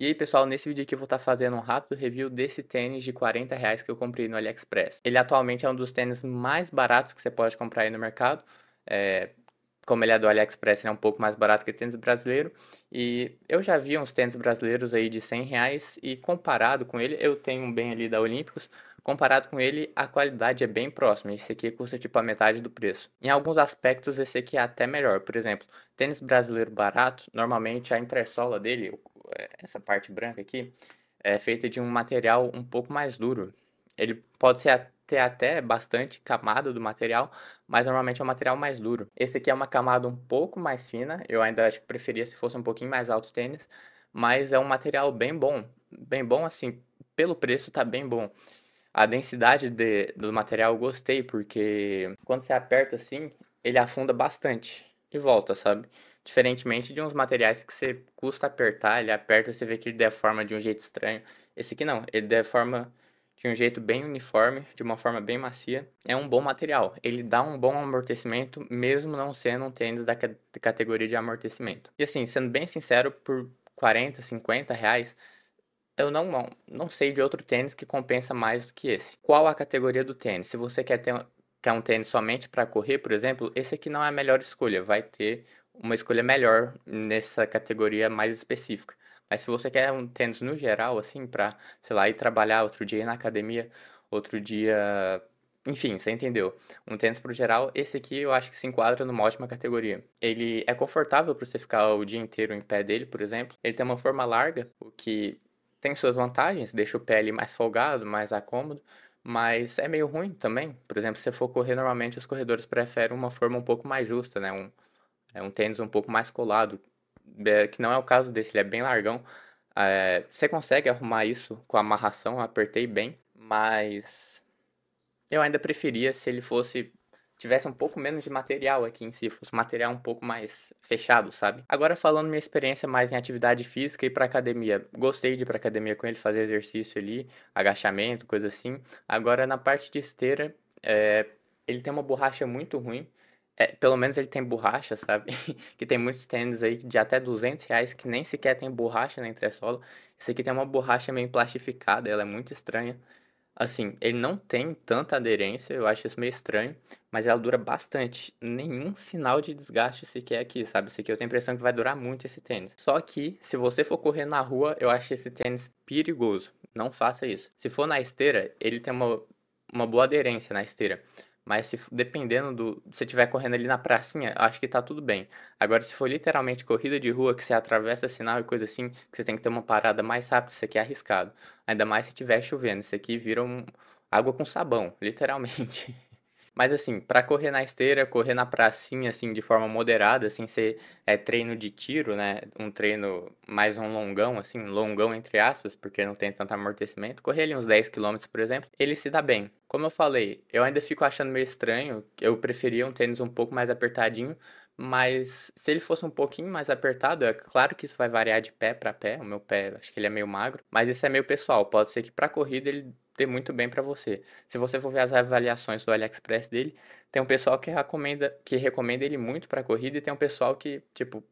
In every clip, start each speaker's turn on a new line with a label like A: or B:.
A: E aí pessoal, nesse vídeo aqui eu vou estar tá fazendo um rápido review desse tênis de 40 reais que eu comprei no AliExpress. Ele atualmente é um dos tênis mais baratos que você pode comprar aí no mercado. É, como ele é do AliExpress, ele é um pouco mais barato que tênis brasileiro. E eu já vi uns tênis brasileiros aí de 100 reais e comparado com ele, eu tenho um bem ali da Olímpicos, comparado com ele, a qualidade é bem próxima. Esse aqui custa tipo a metade do preço. Em alguns aspectos, esse aqui é até melhor. Por exemplo, tênis brasileiro barato, normalmente a impressola dele, essa parte branca aqui, é feita de um material um pouco mais duro. Ele pode ser até, até bastante camada do material, mas normalmente é um material mais duro. Esse aqui é uma camada um pouco mais fina, eu ainda acho que preferia se fosse um pouquinho mais alto o tênis, mas é um material bem bom, bem bom assim, pelo preço tá bem bom. A densidade de, do material eu gostei, porque quando você aperta assim, ele afunda bastante e volta, sabe? Diferentemente de uns materiais que você custa apertar, ele aperta, você vê que ele deforma de um jeito estranho. Esse aqui não, ele deforma de um jeito bem uniforme, de uma forma bem macia. É um bom material, ele dá um bom amortecimento, mesmo não sendo um tênis da categoria de amortecimento. E assim, sendo bem sincero, por 40, 50 reais, eu não, não, não sei de outro tênis que compensa mais do que esse. Qual a categoria do tênis? Se você quer ter quer um tênis somente para correr, por exemplo, esse aqui não é a melhor escolha. Vai ter uma escolha melhor nessa categoria mais específica. Mas se você quer um tênis no geral, assim, pra, sei lá, ir trabalhar outro dia ir na academia, outro dia. Enfim, você entendeu. Um tênis pro geral, esse aqui eu acho que se enquadra numa ótima categoria. Ele é confortável para você ficar o dia inteiro em pé dele, por exemplo. Ele tem uma forma larga, o que tem suas vantagens, deixa o pé ali mais folgado, mais acômodo, mas é meio ruim também. Por exemplo, se você for correr, normalmente os corredores preferem uma forma um pouco mais justa, né? Um, é um tênis um pouco mais colado, é, que não é o caso desse, ele é bem largão. É, você consegue arrumar isso com amarração, eu apertei bem, mas eu ainda preferia se ele fosse tivesse um pouco menos de material aqui em si, fosse material um pouco mais fechado, sabe? Agora falando minha experiência mais em atividade física e para academia, gostei de ir para academia com ele, fazer exercício ali, agachamento, coisa assim. Agora na parte de esteira, é, ele tem uma borracha muito ruim, é, pelo menos ele tem borracha, sabe? que tem muitos tênis aí de até 200 reais que nem sequer tem borracha na entressola. Esse aqui tem uma borracha meio plastificada, ela é muito estranha. Assim, ele não tem tanta aderência, eu acho isso meio estranho, mas ela dura bastante. Nenhum sinal de desgaste sequer aqui, sabe? Esse aqui eu tenho a impressão que vai durar muito esse tênis. Só que, se você for correr na rua, eu acho esse tênis perigoso. Não faça isso. Se for na esteira, ele tem uma, uma boa aderência na esteira. Mas se dependendo do. Se tiver correndo ali na pracinha, acho que tá tudo bem. Agora, se for literalmente corrida de rua, que você atravessa sinal e coisa assim, que você tem que ter uma parada mais rápida, isso aqui é arriscado. Ainda mais se tiver chovendo, isso aqui vira um... água com sabão, literalmente. Mas assim, para correr na esteira, correr na pracinha, assim, de forma moderada, sem ser é, treino de tiro, né? Um treino mais um longão, assim, longão entre aspas, porque não tem tanto amortecimento. Correr ali uns 10 km, por exemplo, ele se dá bem. Como eu falei, eu ainda fico achando meio estranho. Eu preferia um tênis um pouco mais apertadinho, mas se ele fosse um pouquinho mais apertado, é claro que isso vai variar de pé para pé. O meu pé, acho que ele é meio magro, mas isso é meio pessoal. Pode ser que para corrida ele dê muito bem para você. Se você for ver as avaliações do AliExpress dele, tem um pessoal que recomenda, que recomenda ele muito para corrida e tem um pessoal que, tipo,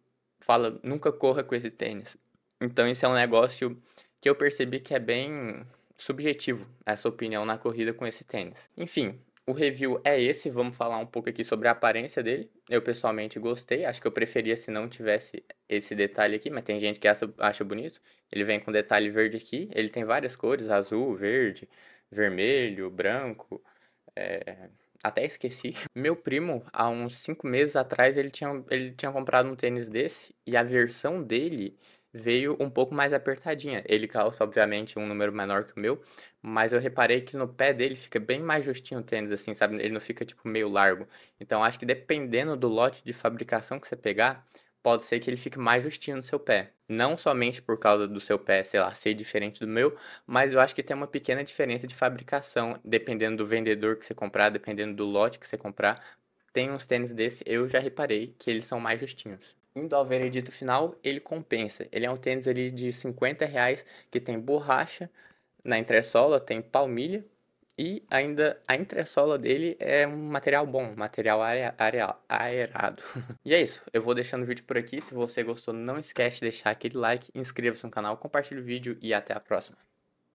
A: fala nunca corra com esse tênis. Então, isso é um negócio que eu percebi que é bem subjetivo essa opinião na corrida com esse tênis. Enfim, o review é esse, vamos falar um pouco aqui sobre a aparência dele. Eu pessoalmente gostei, acho que eu preferia se não tivesse esse detalhe aqui, mas tem gente que acha bonito. Ele vem com detalhe verde aqui, ele tem várias cores, azul, verde, vermelho, branco, é... até esqueci. Meu primo, há uns 5 meses atrás, ele tinha, ele tinha comprado um tênis desse, e a versão dele veio um pouco mais apertadinha. Ele calça, obviamente, um número menor que o meu, mas eu reparei que no pé dele fica bem mais justinho o tênis, assim, sabe? Ele não fica, tipo, meio largo. Então, acho que dependendo do lote de fabricação que você pegar, pode ser que ele fique mais justinho no seu pé. Não somente por causa do seu pé, sei lá, ser diferente do meu, mas eu acho que tem uma pequena diferença de fabricação, dependendo do vendedor que você comprar, dependendo do lote que você comprar. Tem uns tênis desse, eu já reparei que eles são mais justinhos indo ao veredito final, ele compensa. Ele é um tênis ali de 50 reais que tem borracha na entressola, tem palmilha e ainda a entressola dele é um material bom, material aere, aerado. e é isso, eu vou deixando o vídeo por aqui. Se você gostou, não esquece de deixar aquele like, inscreva-se no canal, compartilhe o vídeo e até a próxima.